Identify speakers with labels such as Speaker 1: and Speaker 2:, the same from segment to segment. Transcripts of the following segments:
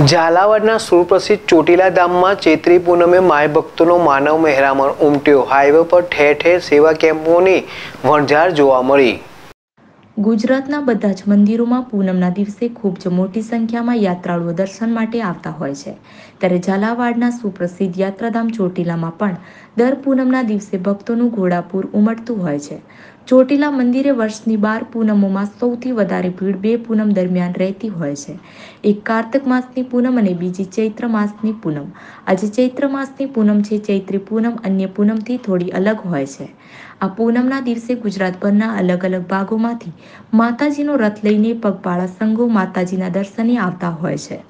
Speaker 1: ઝાલાવાડના સુપ્રસિદ્ધ ચોટીલા ધામમાં ચૈત્રી પૂનમે માય ભક્તોનો માનવ મહેરામણ ઉમટ્યો હાઈવે પર ઠેર ઠેર સેવા કેમ્પોની વણઝાર જોવા મળી
Speaker 2: ગુજરાતના બધા જ મંદિરોમાં પૂનમના દિવસે ખૂબ જ મોટી સંખ્યામાં યાત્રાળુઓ દર્શન માટે આવતા હોય છે ત્યારે ઝાલાવાડના સુપ્રસિદ્ધ યાત્રાધામ ચોટીલામાં પણ દર પૂનમના દિવસે ભક્તોનું ઘોડાપૂર ઉમટતું હોય છે ચોટીલા મંદિરે વર્ષની બાર પૂનમોમાં સૌથી વધારે ભીડ બે પૂનમ દરમિયાન રહેતી હોય છે એક કાર્તક માસની પૂનમ અને બીજી ચૈત્ર માસની પૂનમ આજે ચૈત્ર માસની પૂનમ છે ચૈત્રી પૂનમ અન્ય પૂનમથી થોડી અલગ હોય છે આ પૂનમના દિવસે ગુજરાતભરના અલગ અલગ ભાગોમાંથી માતાજીનો રથ લઈને પગપાળા સંઘો માતાજીના દર્શને આવતા હોય છે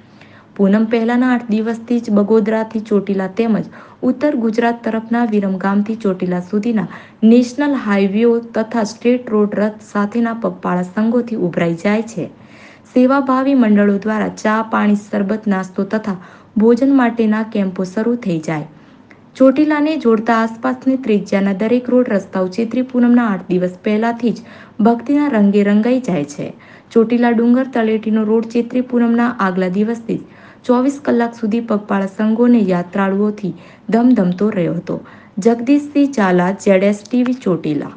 Speaker 2: પૂનમ પહેલાના આઠ દિવસથી જ બગોદરાથી ચોટીલા તેમજ ઉત્તર ગુજરાત તરફના વિરમગામથી ચોટીલા સુધીના નેશનલ હાઈવેઓ તથા સ્ટેટ રોડ રથ સાથેના પગપાળા સંઘોથી ઉભરાઈ જાય છે સેવાભાવી મંડળો દ્વારા ચા પાણી શરબત નાસ્તો તથા ભોજન માટેના કેમ્પો શરૂ થઈ જાય ચોટીલાને જોડતા આસપાસની ત્રિજ્યાના દરેક રોડ રસ્તાઓ ચૈત્રી પૂનમના આઠ દિવસ પહેલાથી જ ભક્તિના રંગે રંગાઈ જાય છે ચોટીલા ડુંગર તળેટીનો રોડ ચૈત્રી પૂનમના આગલા દિવસથી જ ચોવીસ કલાક સુધી પગપાળા સંઘોને યાત્રાળુઓથી ધમધમતો રહ્યો હતો જગદીશસિંહ ઝાલા જેડેસ ટીવી ચોટીલા